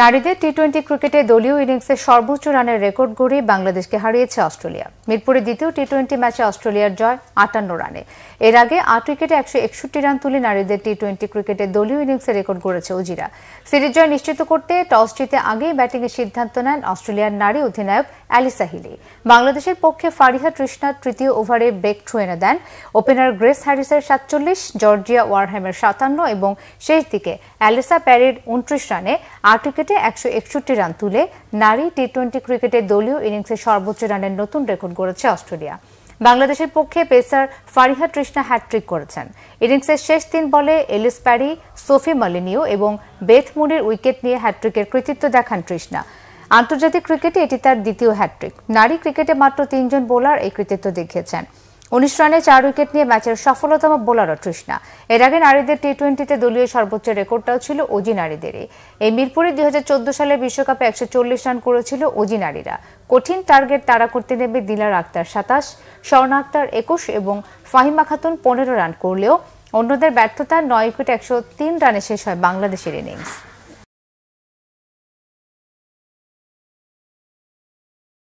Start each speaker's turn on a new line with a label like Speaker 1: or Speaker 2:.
Speaker 1: নারীদের T twenty ক্রিকেটে দলীয় ইনিংসে সর্বোচ্চ রানের রেকর্ড গড়ে বাংলাদেশকে হারিয়েছে অস্ট্রেলিয়া মিরপুরে দ্বিতীয় টি টোয়েন্টি ম্যাচে অস্ট্রেলিয়ার জয় আটান্ন রানে এর আগে আট উইকেটে একশো একষট্টি রান তুলে নারীদের টি টোয়েন্টি ক্রিকেটে দলীয় ইনিংসে রেকর্ড গড়েছে অজিরা সিরিজ জয় নিশ্চিত করতে টস জিতে আগেই ব্যাটিংয়ের সিদ্ধান্ত নেন অস্ট্রেলিয়ার নারী অধিনায়ক অ্যালিসা হিলি বাংলাদেশের পক্ষে ফারিহা তৃষ্ণা তৃতীয় ওভারে ব্রেক থ্রু এনে দেন ওপেনার গ্রেস হ্যারিসের সাতচল্লিশ জর্জিয়া ওয়ারহ্যামের সাতান্ন এবং শেষ দিকে অ্যালিসা প্যারির উনত্রিশ রানে আট উইকেট উইকেটে একশো রান তুলে নারী টি টোয়েন্টি ক্রিকেটে দলীয় ইনিংসে সর্বোচ্চ রানের নতুন রেকর্ড গড়েছে অস্ট্রেলিয়া বাংলাদেশের পক্ষে পেসার ফারিহা তৃষ্ণা হ্যাট্রিক করেছেন ইনিংসের শেষ তিন বলে এলিস প্যারি সোফি মালিনিও এবং বেথ মুরির উইকেট নিয়ে হ্যাট্রিকের কৃতিত্ব দেখান তৃষ্ণা আন্তর্জাতিক ক্রিকেটে এটি তার দ্বিতীয় হ্যাট্রিক নারী ক্রিকেটে মাত্র তিনজন বোলার এই কৃতিত্ব দেখিয়েছেন উনিশ রানে চার উইকেট নিয়ে ম্যাচের সফলতম বোলারও তৃষ্ণা এর আগে নারীদের টি টোয়েন্টিতে দলীয় সর্বোচ্চ রেকর্ডটাও ছিল অজি নারীদেরই এই মিরপুরে দুই সালে বিশ্বকাপে একশো চল্লিশ রান করেছিল অজি নারীরা কঠিন টার্গেট তারা করতে নেবে দিলার আক্তার সাতাশ স্বর্ণ আক্তার একুশ এবং ফাহিমা খাতুন পনেরো রান করলেও অন্যদের ব্যর্থতা নয় উইকেট একশো রানে শেষ হয় বাংলাদেশের ইনিংস